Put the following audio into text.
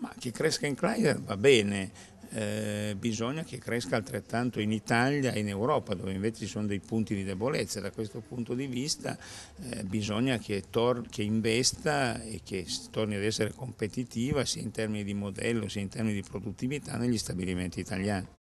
Ma chi cresca in Kleider va bene, eh, bisogna che cresca altrettanto in Italia e in Europa, dove invece ci sono dei punti di debolezza. Da questo punto di vista eh, bisogna che, che, investa e che torni ad essere competitiva sia in termini di modello sia in termini di produttività negli stabilimenti italiani.